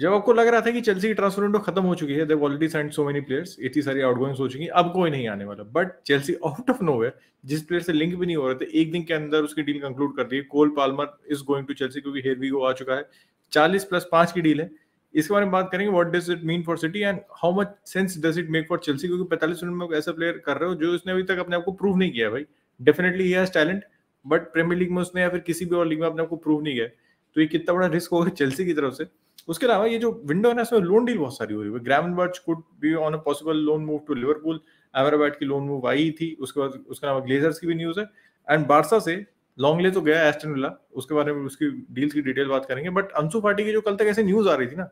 जब आपको लग रहा था कि चेल्सी की ट्रांसफर विंडो खत्म हो चुकी है already signed so many players इतनी सारी आउटगोइंग्स हो चुकी अब कोई नहीं आने वाला but Chelsea out of no जिस प्लेयर से लिंक भी नहीं हो रहे थे एक दिन के अंदर उसकी डील कंक्लूड कर दी Cole Palmer is going to Chelsea क्योंकि हेयर वीगो आ चुका है चालीस प्लस पांच की डील है इसके बारे में बात करेंगे what does it mean for city and how much sense does it make for Chelsea क्योंकि पैंतालीस मिनट में ऐसा प्लेयर कर रहे हो जो उसने अभी तक अपने आपको प्रूव नहीं किया भाई definitely he has talent but Premier League में उसने या फिर किसी भी और लीग में अपने आपको प्रूव नहीं किया तो ये कितना बड़ा रिस्क होगा चेल्सी की तरफ से उसके अलावा ये जो विंडो है ना इसमें लोन डील बहुत सारी हुई है Gravenberch could be on a possible loan move to Liverpool Ahmedabad की लोन मूव आई थी उसके बाद उसके अलावा ग्लेजर्स की भी न्यूज़ है एंड बारसा से लॉन्ग ले तो गया एस्टन विला उसके बारे में उसकी डील की डिटेल बात करेंगे बट अंशु पार्टी की जो कल तक ऐसे न्यूज़ आ रही थी ना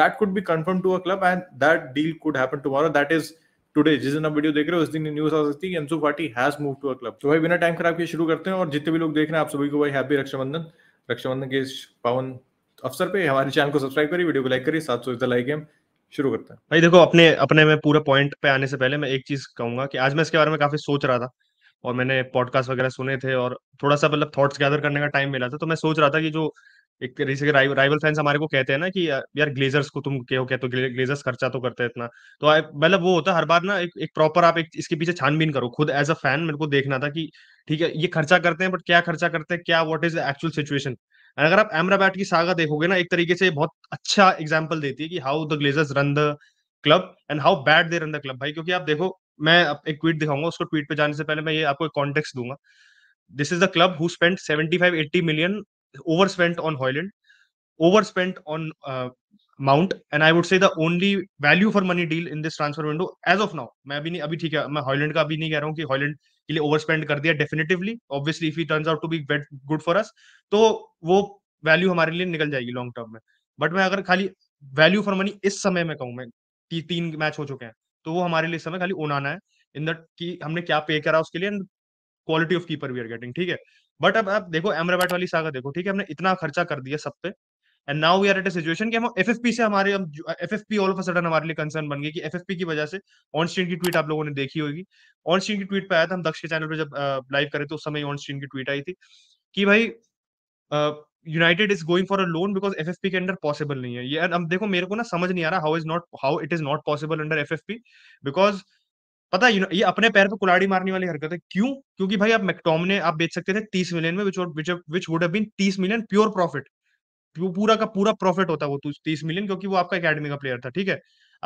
that could be confirm to a club and that deal could happen tomorrow that is today जिस दिन आप वीडियो देख रहे हो उस दिन न्यूज आ सकती है Ansu Fati has move to a club तो भाई बिना टाइम खराब के शुरू करते हैं और जितने भी लोग देख रहे हैं आप सभी को भाई हैप्पी रक्षाबंधन रक्षाबंधन के पावन अवसर पे हमारे चैनल को सब्सक्राइब करिए वीडियो को लाइक करिए सात सौ लाइक गेम शुरू करते हैं भाई देखो अपने अपने में पूरे पॉइंट पे आने से पहले मैं एक चीज कहूंगा कि आज मैं इसके बारे में काफी सोच रहा था और मैंने पॉडकास्ट वगैरह सुने थे और थोड़ा सा मतलब थॉट्स गैदर करने का टाइम मिला था तो मैं सोच रहा था कि जो एक तरीके से राइवल, फैंस हमारे को कहते हैं ना कि यार ग्लेजर्स को तुम क्यों कहते हो ग्लेजर्स खर्चा तो करते हैं इतना तो मतलब वो होता है हर बार ना एक एक प्रॉपर आप एक इसके पीछे छानबीन करो खुद एज अ फैन मेरे को देखना था कि ठीक है ये खर्चा करते हैं बट क्या खर्चा करते हैं क्या व्हाट इज एक्चुअल सिचुएशन अगर आप एमराबैट की सागा देखोगे ना एक तरीके से बहुत अच्छा एग्जाम्पल देती है कि how the Glazers run the club and how bad they run the club भाई क्योंकि आप देखो मैं एक ट्वीट दिखाऊंगा उसको ट्वीट पे जाने से पहले मैं ये आपको एक कॉन्टेक्स दूंगा this is the club who spent five eighty million over spent on Hoyland over spent on amount and I would say the only value for money deal in this transfer window as of now मैं अभी नहीं अभी ठीक है मैं Holland का अभी नहीं कह रहा हूँ कि हॉलैंड के लिए ओवर स्पेंड कर दिया definitively obviously if he turns out to be good for us तो वो वैल्यू हमारे लिए निकल जाएगी लॉन्ग टर्म में बट मैं अगर खाली वैल्यू फॉर मनी इस समय में कहूँ मैं कि तीन मैच हो चुके हैं तो वो हमारे लिए समय खाली ओनाना है इन दट की हमने क्या पे करा उसके लिए quality of keeper we are getting ठीक है बट अब आप देखो एमराबैट वाली सागा देखो ठीक है हमने इतना खर्चा कर दिया सब पे and now we are at a situation कि हम एफएफपी से हमारे हम FFP all of a sudden हमारे लिए कंसर्न बन गई कि एफएफपी की वजह से ऑन स्ट्रीन की ट्वीट आप लोगों ने देखी होगी ऑन स्ट्रीन की ट्वीट पे आया था हम दक्ष के चैनल पे जब लाइव करे तो उस समय ऑन स्ट्रीन की ट्वीट आई थी कि भाई United is going for a loan because F F P के अंडर पॉसिबल नहीं है ये अब देखो मेरे को ना समझ नहीं आ रहा how is not how it is not possible under F F P because पता है ये अपने पैर पर कुलाड़ी मारने वाली हरकत है क्यों क्योंकि भाई आप ने आप बेच सकते थे तीस मिलियन में which which would have been तीस मिलियन प्योर प्रॉफिट पूरा का पूरा प्रॉफिट होता वो तीस मिलियन क्योंकि वो आपका अकेडमी का प्लेयर था ठीक है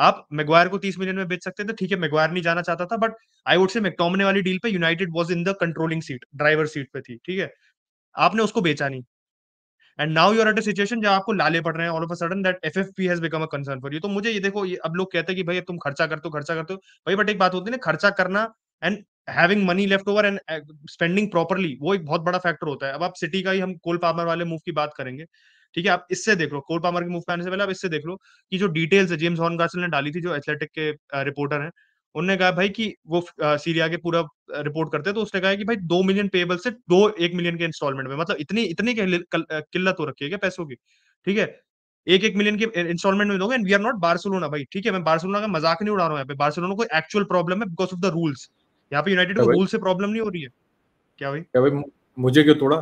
आप मेगवायर को तीस मिलियन में बेच सकते थे ठीक है मेगवायर नहीं जाना चाहता था बट आई वुड से मेकटोमने वाली डील पे United was in the controlling seat driver seat पे थी ठीक है आपने उसको बेचा नहीं and now you're at situation जहाँ आपको लाले पड़ रहे हैं all of a sudden that has become a concern for you तो मुझे ये देखो ये अब लोग कहते हैं कि भाई तुम खर्चा करते हो खर्चा करते हो भाई बट एक बात होती है ना खर्चा करना and having money left over and spending properly वो एक बहुत बड़ा फैक्टर होता है अब आप सिटी का ही हम कोल पामर वाले मूव की बात करेंगे ठीक है आप इससे देख लो कोल पामर के मूव करने से पहले आप इससे देख लो कि जो डिटेल्स है जेम्स हॉर्न ने डाली थी जो एथलेटिक के रिपोर्टर है उन्होंने कहा भाई कि वो सीरिया के पूरा रिपोर्ट करते हैं तो उसने कहा कि भाई दो मिलियन पेबल से दो एक मिलियन के इंस्टॉलमेंट में मतलब इतनी इतनी किल्लत हो रखी है क्या पैसों की ठीक है एक एक मिलियन के इंस्टॉलमेंट में दोगे and we are not Barcelona भाई ठीक है मैं बार्सिलोना का मजाक नहीं उड़ा रहा हूँ यहाँ पे बार्सिलोना को एक्चुअल प्रॉब्लम है बिकॉज ऑफ द रूल्स यहाँ पे यूनाइटेड रूल से प्रॉब्लम नहीं हो रही है क्या भाई क्या भाई मुझे क्यों तोड़ा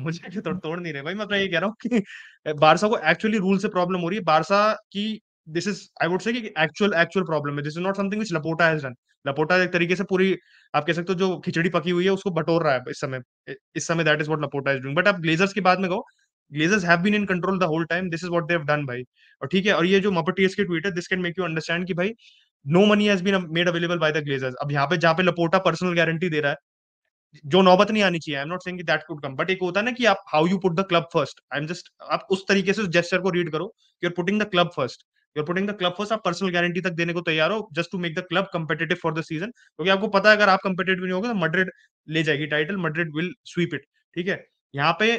मुझे क्यों तोड़ तोड़ नहीं रहे भाई मैं अपना तो ये कह रहा हूँ कि बारसा को एक्चुअली रूल से प्रॉब्लम हो रही है बारसा की this is I would say कि एक्चुअल एक्चुअल प्रॉब्लम है this is not something which Laporta has done Laporta एक तरीके से पूरी आप कह सकते हो जो खिचड़ी पकी हुई है उसको बटोर रहा है इस समय इस समय that is what Laporta is doing but आप ग्लेजर्स की बात में कहो Glazers have been in control the whole time this is what they've done भाई और ठीक है और ये जो मपटीएस की ट्वीट है this can make you understand कि भाई no money has been made available by the Glazers अब यहाँ पे जहाँ पे लपोटा पर्सनल गारंटी दे रहा है जो नौबत नहीं आनी चाहिए I am not saying that could come but एक होता है ना कि आप how you put the club first I am just आप उस तरीके से जेस्टर को रीड करो you are putting the club first you are putting the club first आप पर्सनल गारंटी तक देने को तैयार हो just to make the club competitive for the season क्योंकि आपको पता है अगर आप कंपिटेटिव नहीं होगा तो मड्रिड ले जाएगी title Madrid will sweep it ठीक है यहाँ पे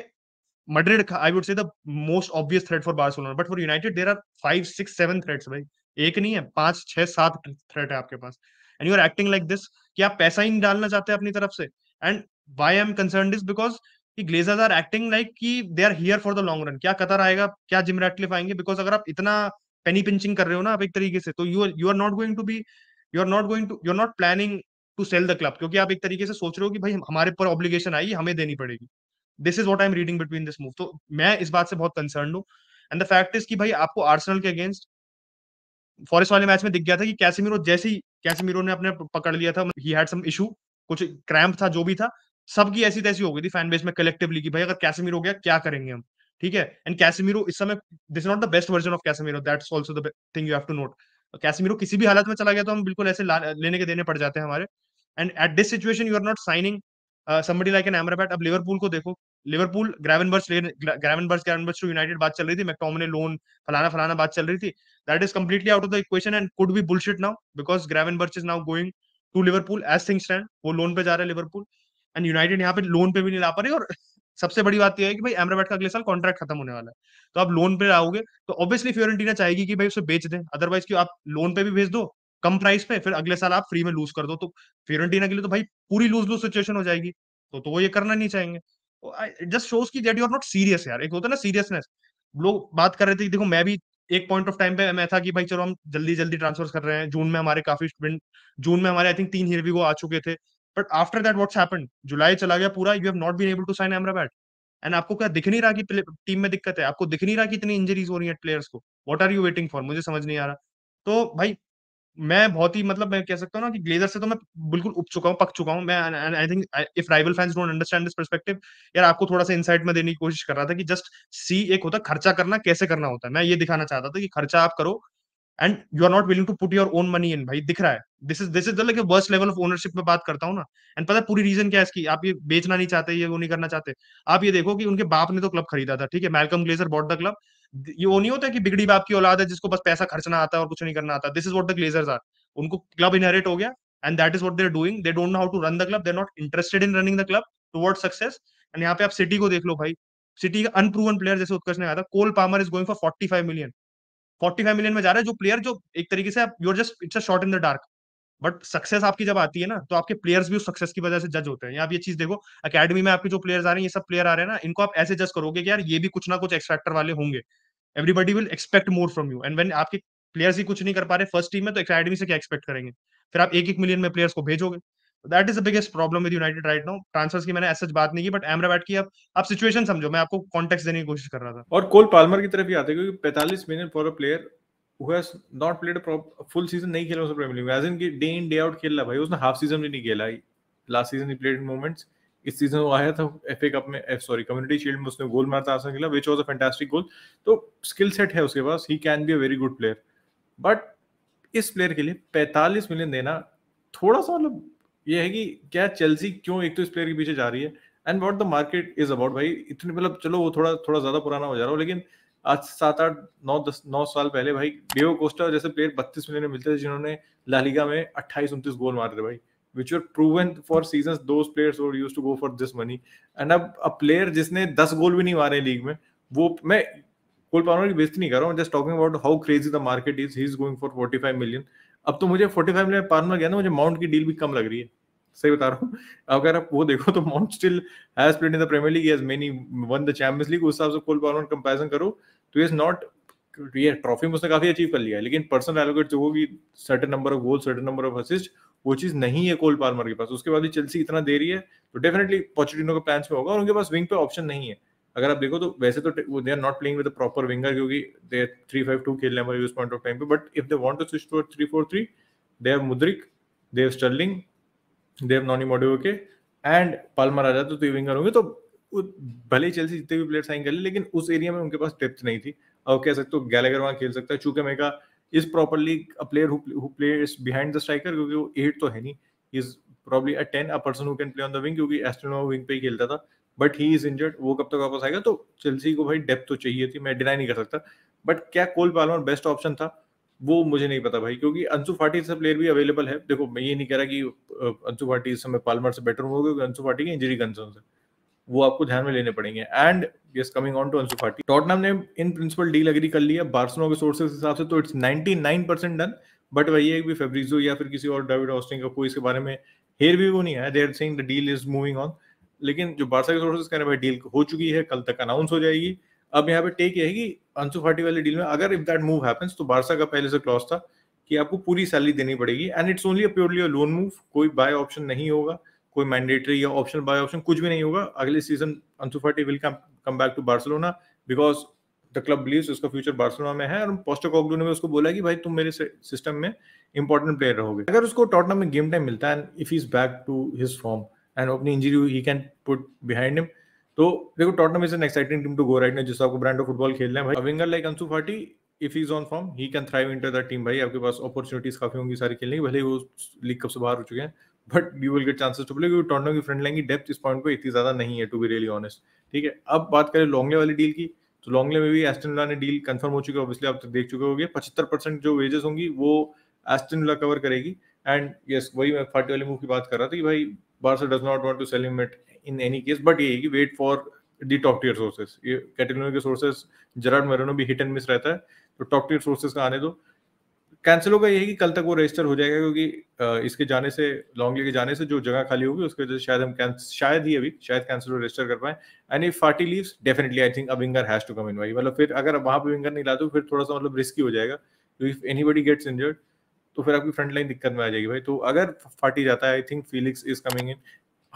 Madrid I would say the most obvious threat for Barcelona but for United there are five six seven threats भाई एक नहीं है पांच छह सात थ्रेट है आपके पास and you are acting like this कि आप पैसा ही नहीं डालना चाहते अपनी तरफ से and why my concern is because कि ग्लेजर्स आर एक्टिंग लाइक कि they are here for the long run क्या कतर आएगा क्या जिम रैटलिफ आएंगे बिकॉज अगर आप इतना पेनी पिंचिंग कर रहे हो ना आप एक तरीके से तो you you are not going to be you are not going to you are not planning to sell the club क्योंकि आप एक तरीके से सोच रहे हो कि भाई हमारे पर ऑब्लिगेशन आई हमें देनी पड़ेगी this is what I am reading between this move तो मैं इस बात से बहुत कंसर्न हूँ एंड द फैक्ट इज कि भाई आपको आर्सनल के अगेंस्ट फॉरेस्ट वाले मैच में दिख गया था कि मीरो जैसे ही मीरो ने अपने पकड़ लिया था ही हैड सम इशू कुछ क्रैम्प था जो भी था सबकी ऐसी तैसी हो गई थी फैन बेस में कलेक्टिवली की भाई अगर कैसेमीर हो गया क्या करेंगे हम ठीक है एंड कैसेमीरो इस समय this not the best version of Casemiro that's also the thing you have to note Casemiro किसी भी हालत में चला गया तो हम बिल्कुल ऐसे लेने के देने पड़ जाते हैं हमारे and at this situation you are not signing somebody like an Amrabat अब लिवरपूल को देखो Liverpool Gravenberch Gravenberch Gravenberch to United बात चल रही थी मैकटोमने लोन फलाना फलाना बात चल रही थी that is completely out of the equation and could be bullshit now because Gravenberch is now going to Liverpool as thing stand वो लोन पे जा रहे हैं लिवरपूल एंड यूनाइटेड यहाँ पे लोन पे भी नहीं ला पा रही और सबसे बड़ी बात यह है कि भाई एमराबेट का अगले साल कॉन्ट्रैक्ट खत्म होने वाला है तो आप लोन पे आओगे तो ऑब्वियसली फ्योरेंटीना चाहेगी कि भाई उसे बेच दें अदरवाइज की आप लोन पे भी भेज दो कम प्राइस पे फिर अगले साल आप फ्री में लूज कर दो तो फ्योरेंटीना के लिए तो भाई पूरी लूज लूज सिचुएशन हो जाएगी तो तो वो ये करना नहीं चाहेंगे जस्ट शोज की that you are not serious यार एक होता है ना सीरियसनेस लोग बात कर रहे थे कि देखो मैं भी एक पॉइंट ऑफ टाइम पे मैं था कि भाई चलो हम जल्दी जल्दी ट्रांसफर कर रहे हैं जून में हमारे काफी स्टूडेंट जून में हमारे आई थिंक तीन हिरवी को आ चुके थे but after that what's happened जुलाई चला गया पूरा you have not been able to sign Amrabat and आपको क्या दिख नहीं रहा कि टीम में दिक्कत है आपको दिख नहीं रहा कि इतनी इंजरीज हो रही है प्लेयर्स को what are you waiting for मुझे समझ नहीं आ रहा तो भाई मैं बहुत ही मतलब मैं कह सकता हूँ ना कि ग्लेजर से तो मैं बिल्कुल उप चुका हूँ पक चुका हूँ मैं I think if rival fans don't understand this perspective यार आपको थोड़ा सा इनसाइट में देने की कोशिश कर रहा था कि जस्ट सी एक होता है खर्चा करना कैसे करना होता है मैं ये दिखाना चाहता था कि खर्चा आप करो and you are not willing to put your own money in भाई दिख रहा है this is this is like worst level of ownership में बात करता हूँ ना एंड पता है पूरी रीजन क्या है इसकी आप ये बेचना नहीं चाहते ये वो नहीं करना चाहते आप ये देखो कि उनके बाप ने तो क्लब खरीदा था ठीक है Malcolm Glazer bought the club ये वो नहीं होता कि बिगड़ी बाप की औलाद है जिसको बस पैसा खर्चना आता है और कुछ नहीं करना आता this is what the Glazers are उनको क्लब इनहेरिट हो गया and that is what they're doing they don't know how to run the club they're not interested in running the club word success and यहाँ पे आप city को देख लो भाई city का अनप्रूवन प्लेयर जैसे उत्कर्ष ने कहा था Cole Palmer is going for forty five million forty five million में जा रहा है जो प्लेयर जो एक तरीके से आप you're just it's a shot in the dark but success आपकी जब आती है ना तो आपके प्लेयर्स भी उस सक्सेस की वजह से जज होते हैं आप ये चीज देखो अकेडमी में आपके जो प्लेयर्स आ रहे हैं ये सब प्लेयर आ रहे हैं ना इनको आप ऐसे जज करोगे कि यार ये भी कुछ ना कुछ एक्सपेक्टर वाले होंगे everybody will expect more from you and when आपके प्लेयर्स ही कुछ नहीं कर पा रहे फर्स्ट टीम में तो अकेडमी से क्या एक्सपेक्ट करेंगे फिर आप एक एक मिलियन में प्लेयर्स को भेजोगे that is the biggest problem with United right now transfers की मैंने ऐसा बात नहीं की बट अहमदाबाद की अब आप सिचुएशन समझो मैं आपको कॉन्टेक्ट देने की कोशिश कर रहा था और कोल पालमर की तरफ ही आते क्योंकि पैंतालीस million for a player who has not played a prop, full season नहीं खेला उसने प्रीमियर लीग में as in day in day out खेल भाई उसने हाफ सीजन भी नहीं खेला last season he played in moments इस सीजन वो आया था एफ कप में सॉरी कम्युनिटी शील्ड में उसने गोल मारा था आसान खेला विच वॉज अ फैंटास्टिक गोल तो स्किल सेट है उसके पास he can be a very good player but इस प्लेयर के लिए 45 मिलियन देना थोड़ा सा मतलब ये है कि क्या चेल्सी क्यों एक तो इस प्लेयर के पीछे जा रही है and what the market is about भाई इतने मतलब चलो वो थोड़ा थोड़ा ज्यादा पुराना हो जा रहा हो लेकिन आज सात आठ नौ दस नौ साल पहले भाई डेव कोस्टा जैसे प्लेयर बत्तीस मिलियन में मिलते थे जिन्होंने लालिगा में अट्ठाईस उनतीस गोल मारे थे भाई which are proven for season those players और used to go for this money and अब अ प्लेयर जिसने दस गोल भी नहीं मारे लीग में वो मैं कोल पानो की वेस्ट नहीं कर रहा हूँ just talking about how crazy the market is he is going for forty five million अब तो मुझे फोर्टी फाइव मिलियन पार्मर गया ना मुझे माउंट की डील भी कम लग रही है सही बता रहा हूँ अगर आप वो देखो तो Mount still has played in the Premier League has many won the Champions League उस हिसाब से कोल पावर कंपेरिजन करो तो इज नॉट ये ट्रॉफी में उसने काफी अचीव कर लिया है लेकिन पर्सनल एलोकेट जो होगी certain number of goal certain number of assist वो चीज नहीं है कोल पार्मर के पास उसके बाद भी चेल्सी इतना दे रही है तो डेफिनेटली पॉचिटिनो के प्लान्स में होगा और उनके पास विंग पे ऑप्शन नहीं है अगर आप देखो तो वैसे तो they are not playing with proper winger क्योंकि दे थ्री फाइव टू खेलने हमारे उस पॉइंट ऑफ टाइम पे but if they want to switch to three four three they have Mudryk they have Sterling they have Noni Madueke के and Palmer आ जाते तो winger तो होंगे तो भले ही चेल्सी जितने भी प्लेयर साइन कर ले, लेकिन उस एरिया में उनके पास डेप्थ नहीं थी और कह सकते हो गैलेगर वहाँ खेल सकता है चूंकि Mega is properly a player who players behind the striker क्योंकि वो एट तो है नहीं is probably a ten a person who can play on the wing क्योंकि एस्टोनो विंग पे ही खेलता था बट ही इज इंजर्ड वो कब तक तो वापस आएगा तो चेल्सी को भाई डेप्थ तो चाहिए थी मैं डिनाई नहीं कर सकता बट क्या कोल पालमर बेस्ट ऑप्शन था वो मुझे नहीं पता भाई क्योंकि अंशु फाटी से प्लेयर भी अवेलेबल है देखो मैं ये नहीं कह रहा कि अंशु फाटी इस समय पालमर से बेटर होगा क्योंकि अंशु फाटी की इंजरी कंसर्न है वो आपको ध्यान में लेने पड़ेंगे and yes coming on to Ansu Fati Tottenham ने इन प्रिंसिपल डील अग्री कर लिया बार्सनो के सोर्सेज के हिसाब से तो इट्स 99 परसेंट डन बट वही है कि फेब्रिजो या फिर किसी और डेविड ऑस्टिन का कोई इसके बारे में हेयर भी वो नहीं है they are saying the deal is moving on लेकिन जो बारसा के सोर्सेज कह रहे हैं भाई डील हो चुकी है कल तक अनाउंस हो जाएगी अब यहाँ पे टेक ये है कि अंशु फाटी वाली डील में अगर इफ दैट मूव हैपन्स तो बारसा का पहले से क्लॉज था कि आपको पूरी सैलरी देनी पड़ेगी and it's only a purely a loan move कोई बाय ऑप्शन नहीं होगा कोई मैंडेटरी या ऑप्शन बाय ऑप्शन कुछ भी नहीं होगा अगले season Ansu Fati will come come back to Barcelona because the club believe उसका फ्यूचर बार्सिलोना में है और पोस्टर कॉकडू ने उसको बोला कि भाई तुम मेरे सिस्टम में इंपॉर्टेंट प्लेयर रहोगे अगर उसको टॉटनम में गेम टाइम मिलता है and if is back to his form and अपनी injury he can put behind him तो देखो Tottenham is an exciting team to go right ने जिस आपको ब्रांड ऑफ फुटबॉल खेलना है भाई winger like Ansu Fati if is on form he can thrive into the team भाई आपके पास अपॉर्चुनिटीज काफी होंगी सारी खेलने की भले ही वो लीग कप से बाहर हो चुके हैं but you will get chances to play क्योंकि टोरंटो की फ्रंट लाइन की डेप्थ इस पॉइंट पे इतनी ज्यादा नहीं है टू बी रियली ऑनेस्ट ठीक है अब बात करें लॉन्गले वाली डील की तो लॉन्गले में भी एस्टन विला ने डील कंफर्म हो चुकी है ऑब्वियसली आप तो देख चुके होंगे पचहत्तर परसेंट जो वेजेस होंगी वो एस्टन विला कवर करेगी एंड यस yes, वही मैं फाटी वाली मूव की बात कर रहा था कि भाई Barca does not want to selling mate in any case but ये कि wait for the top tier sources ये कैटेगरी के सोर्सेज जराड मेरेनो भी हिट एंड मिस रहता है तो टॉप टीयर सोर्सेज का आने दो कैंसिल होगा यही कि कल तक वो रजिस्टर हो जाएगा क्योंकि इसके जाने से लॉन्ग के जाने से जो जगह खाली होगी उसके वजह से शायद हम शायद ही अभी शायद कैंसिल रजिस्टर कर पाए and if Fati leaves definitely I think winger has to come in why मतलब फिर अगर वहां पर विंगर नहीं ला तो फिर थोड़ा सा मतलब रिस्की हो जाएगा इफ एनी गेट्स इंजर्ड तो फिर आपकी फ्रंट लाइन दिक्कत में आ जाएगी भाई तो अगर फाटी जाता है I think Felix is coming in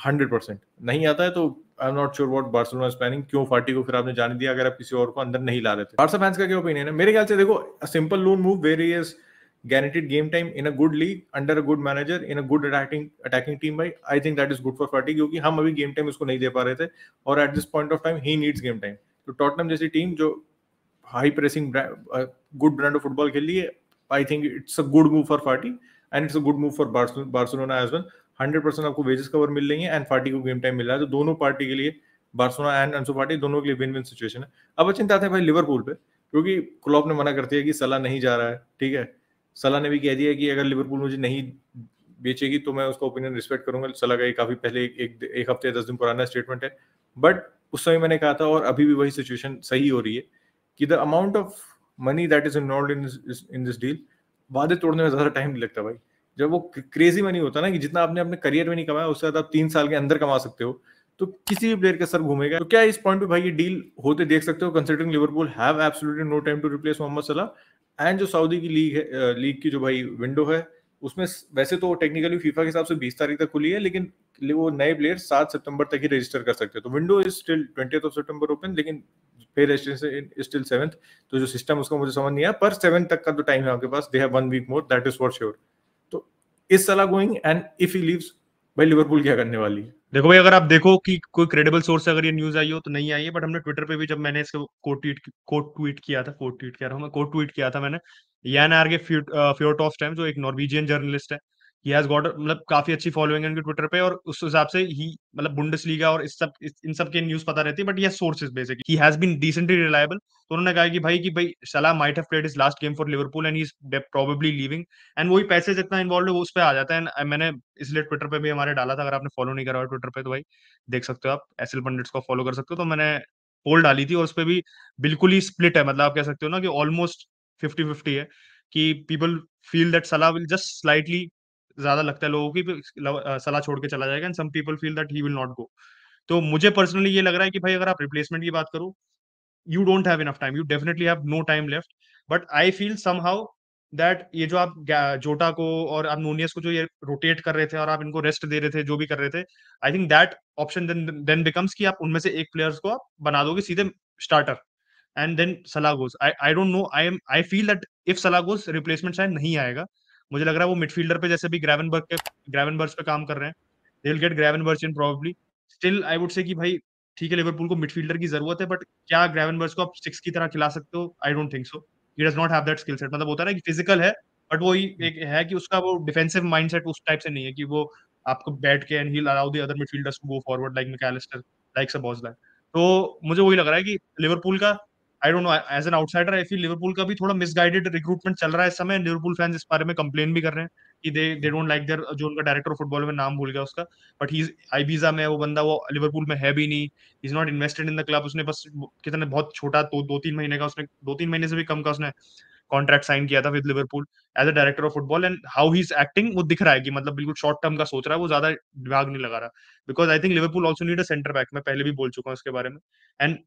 hundred percent नहीं आता है तो I am not sure what Barcelona planning क्यों फाटी को फिर आपने जाने दिया अगर आप किसी और को अंदर नहीं ला रहे थे बार्सा फैंस का क्या ओपिनियन है मेरे ख्याल से देखो simple loan move very is guaranteed game time in a good league under a good manager in a good attacking attacking team by I think that is good for fatigue kyunki hum abhi game time usko nahi de pa rahe the और at this point of time he needs game time तो Tottenham जैसी team जो high pressing good uh, good brand of football khel liye i think it's a good move for and and it's a good move for barcelona as well 100% आपको wages cover मिल रही है and Fati को game time मिल रहा है तो दोनों पार्टी के लिए बार्सोना एंड अंसो पार्टी दोनों के लिए विन विन सिचुएशन है अब चिंता आते हैं भाई लिवरपूल पे क्योंकि क्लॉप ने मना कर दिया कि सलाह नहीं जा रहा है ठीक है सलाह ने भी कह दिया कि अगर लिवरपूल मुझे नहीं बेचेगी तो मैं उसका ओपिनियन रिस्पेक्ट करूंगा सलाह का ये काफी पहले एक एक हफ्ते दस दिन पुराना स्टेटमेंट है बट उस समय मैंने कहा था और अभी भी वही सिचुएशन सही हो रही है कि the amount of money that is involve in in this deal वादे तोड़ने में ज्यादा टाइम नहीं लगता भाई जब वो क्रेजी मनी होता ना कि जितना आपने अपने करियर में नहीं कमाया उससे ज्यादा आप तीन साल के अंदर कमा सकते हो तो किसी भी प्लेयर का सर घूमेगा तो क्या इस पॉइंट पे भाई ये डील होते देख सकते हो considering Liverpool have absolutely no time to replace Mohamed Salah and जो सऊदी की लीग है लीग की जो भाई विंडो है उसमें वैसे तो टेक्निकली फीफा के हिसाब से 20 तारीख तक खुली है लेकिन वो नए प्लेयर 7 सितंबर तक ही रजिस्टर कर सकते हैं तो window is still twenty of September open लेकिन पे स्टिल सेवंथ तो जो सिस्टम उसका मुझे समझ नहीं आया पर सेवन तक का तो टाइम है आपके पास they have one week more that is for sure तो इस Salah going and if he leaves भाई लिवरपूल क्या करने वाली है देखो भाई अगर आप देखो कि कोई क्रेडिबल सोर्स अगर ये न्यूज आई हो तो नहीं आई है बट हमने ट्विटर पे भी जब मैंने इसको कोट ट्वीट कोट ट्वीट किया था कोट ट्वीट किया था मैं कोट ट्वीट किया था मैंने यान आर के फ्योटॉफ टाइम जो एक नॉर्वेजियन जर्नलिस्ट है ही हैज गॉट मतलब काफी अच्छी फॉलोइंग है उनके ट्विटर पे और उस हिसाब से ही मतलब बुंडस लीगा और इस सब इन सब के न्यूज पता रहती है बट ये sources basically has been decently reliable तो उन्होंने कहा कि भाई कि भाई Salah might have played is last game for Liverpool and he is probably leaving and वही पैसे जितना इन्वॉल्व है वो उस पर आ जाता है एंड मैंने इसलिए ट्विटर पे भी हमारे डाला था अगर आपने फॉलो नहीं करा ट्विटर पे तो भाई देख सकते हो आप एस एल पंडित को फॉलो कर सकते हो तो मैंने पोल डाली थी और उस पर भी बिल्कुल ही स्प्लिट है मतलब आप कह सकते हो ना कि ऑलमोस्ट फिफ्टी फिफ्टी है कि people feel that Salah will just slightly ज्यादा लगता है लोगों की सलाह छोड़ के चला जाएगा and some people feel that he will not go तो मुझे पर्सनली ये लग रहा है कि भाई अगर आप रिप्लेसमेंट की बात करो you don't have enough time you definitely have no time left but I feel somehow that ये जो आप जोटा को और आप नोनियस को जो ये रोटेट कर रहे थे और आप इनको रेस्ट दे रहे थे जो भी कर रहे थे I think that option then becomes कि आप उनमें से एक प्लेयर्स को आप बना दोगे सीधे starter and then Salah I I don't know I am I feel that if Salah replacement शायद नहीं आएगा मुझे लग रहा है वो मिडफील्डर पे जैसे भी ग्रेवनबर्ग के ग्रेवनबर्ग पे काम कर रहे हैं they will get Gravenberch in probably still I would say कि भाई ठीक है लिवरपूल को मिडफील्डर की जरूरत है बट क्या ग्रेवनबर्ग को आप सिक्स की तरह खिला सकते हो I don't think so he does not have that skill set मतलब होता है ना कि फिजिकल है बट वो एक है कि उसका वो डिफेंसिव माइंडसेट उस टाइप से नहीं है कि वो आपको बैठ के and he allow the other midfielders to go forward like Mac Allister like Szoboszlai like तो मुझे वही लग रहा है कि लिवरपूल का I don't know as an outsider I feel Liverpool का भी थोड़ा मिसगाइडेड रिक्रूटमेंट चल रहा है इस समय लिवरपूल फैंस इस बारे में कंप्लेन भी कर रहे हैं कि they they don't like their जो उनका डायरेक्टर ऑफ फुटबॉल में नाम भूल गया उसका बट ही आईबीजा में वो बंदा वो लिवरपूल में है भी नहीं is not invested in the club उसने बस कितने बहुत छोटा दो दो तीन महीने का उसने दो तीन महीने से भी कम का उसने कॉन्ट्रैक्ट साइन किया था with Liverpool as a director of football and how he is acting वो दिख रहा है कि मतलब बिल्कुल शॉर्ट टर्म का सोच रहा है वो ज्यादा दिमाग नहीं लगा रहा because I think Liverpool also need a centre back मैं पहले भी बोल चुका हूँ उसके बारे में एंड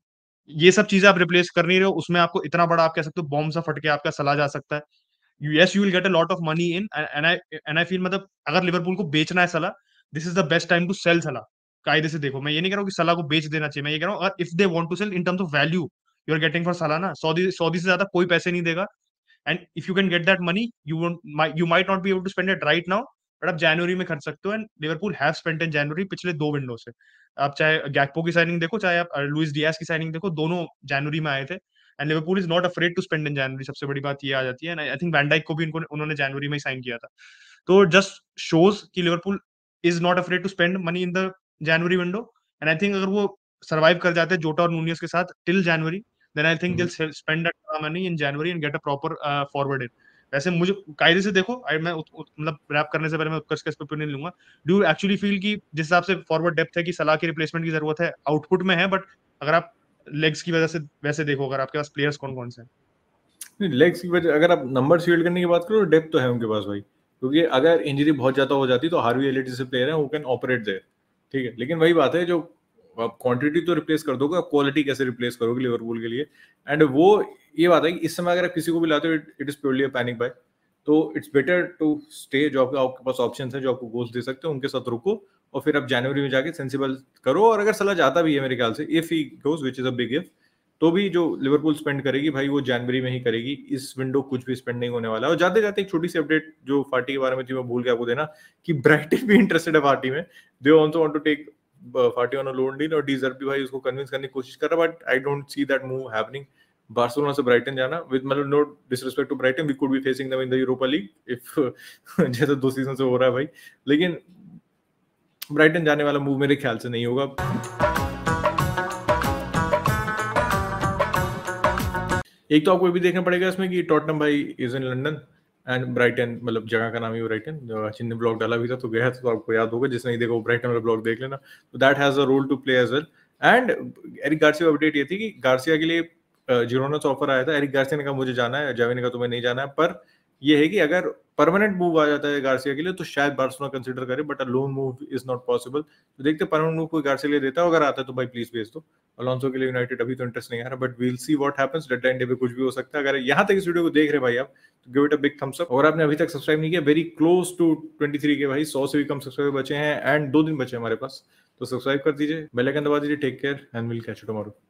ये सब चीजें आप रिप्लेस कर नहीं रहे हो उसमें आपको इतना बड़ा आप कह सकते हो बॉम्ब सा फटके आपका सला जा सकता है yes you will get a lot of money in and I I feel मतलब अगर लिवरपूल को बेचना है Salah this is the best time to sell Salah कायदे से देखो मैं ये नहीं कह रहा हूँ कि सलाह को बेच देना चाहिए मैं ये कह रहा हूँ अगर if they want to sell in terms of value you are getting for Salah ना सऊदी सऊदी से ज्यादा कोई पैसे नहीं देगा and if you can get that money you you might not be able to spend it right now but आप जनवरी में खरीद सकते हो and Liverpool have spent in January पिछले दो विंडो से आप चाहे गैकपो की साइनिंग देखो चाहे आप लुइस uh, डियास की साइनिंग देखो दोनों जनवरी में आए थे and Liverpool is not afraid to spend in January सबसे बड़ी बात ये आ जाती है एंड आई थिंक वैंडाइक को भी इनको उन्होंने जनवरी में ही साइन किया था तो जस्ट शोज की Liverpool is not afraid to spend money in the January window and I think अगर वो सर्वाइव कर जाते हैं जोटा और नूनियस के साथ till January then I think mm-hmm. they'll spend that money in January and get a proper uh, forward in. वैसे मुझे कायदे से देखो आई मैं मतलब रैप करने से पहले मैं उत्कर्ष का इस नहीं लूंगा डू यू एक्चुअली फील की जिस हिसाब से फॉरवर्ड डेप्थ है कि सलाह की रिप्लेसमेंट की जरूरत है आउटपुट में है बट अगर आप लेग्स की वजह से वैसे देखो अगर आपके पास प्लेयर्स कौन कौन से हैं लेग्स की वजह अगर आप नंबर फील्ड करने की बात करो डेप तो है उनके पास भाई क्योंकि अगर इंजरी बहुत ज्यादा हो जाती तो हार्वी एलिटी से प्लेयर है वो कैन ऑपरेट देर ठीक है लेकिन वही बात है जो तो आप क्वांटिटी तो रिप्लेस कर दोगे आप क्वालिटी कैसे रिप्लेस करोगे लिवरपूल के लिए एंड वो ये बात है कि इस समय अगर आप किसी को भी लाते हो it is purely panic buy तो इट्स बेटर टू स्टे जो आपके आपके पास ऑप्शन है जो आपको गोल्स दे सकते हो उनके साथ रुको और फिर आप जनवरी में जाके सेंसिबल करो और अगर सलाह जाता भी है मेरे ख्याल से if he goes which is a big if तो भी जो लिवरपूल स्पेंड करेगी भाई वो जनवरी में ही करेगी इस विंडो कुछ भी स्पेंड नहीं होने वाला और जाते जाते एक छोटी सी अपडेट जो फार्टी के बारे में थी मैं भूल के आपको देना कि ब्राइटन भी इंटरेस्टेड है पार्टी में they also want to take Fati on लोनडीन और डीजर्व भी भाई उसको कन्विंस करने की कोशिश कर रहा but I don't see that move happening Barcelona से ब्राइटन जाना विद मतलब no disrespect to Brighton we could be facing them in the Europa League if जैसे दो सीजन से हो रहा है भाई लेकिन ब्राइटन जाने वाला मूव मेरे ख्याल से नहीं होगा एक तो आपको भी देखना पड़ेगा इसमें कि टॉटनम भाई is in London and Brighton मतलब जगह का नाम ही ब्राइटन जिनने ब्लॉग डाला भी था तो गया था तो आपको याद होगा जिसने देखा वो ब्राइटन वाला ब्लॉग देख लेना तो that has a role to play as well and Eric Garcia का अपडेट ये थी कि गार्सिया के लिए जिरोना से ऑफर आया था एरिक गार्सिया ने कहा मुझे जाना है जावे ने कहा तुम्हें नहीं जाना है पर ये है कि अगर परमानेंट मूव आ जाता है गार्सिया के लिए तो शायद बार्सलोना कंसिडर करे but a loan move is not possible तो देखते परमानेंट मूव कोई गार्सिया लिए देता है अगर आता है तो भाई प्लीज भेज दो अलॉन्सो के लिए यूनाइटेड अभी तो इंटरेस्ट नहीं आ रहा but we'll see happens deadline day पे कुछ भी हो सकता है अगर यहाँ तक इस वीडियो को देख रहे भाई आप तो give it a big thumbs up और आपने अभी तक सब्सक्राइब नहीं किया very close to twenty three के भाई सौ से भी कम सब्सक्राइबर बचे हैं एंड दो दिन बचे हमारे पास तो सब्सक्राइब कर दीजिए बेल आइकन दबा दीजिए take care and will catch tomorrow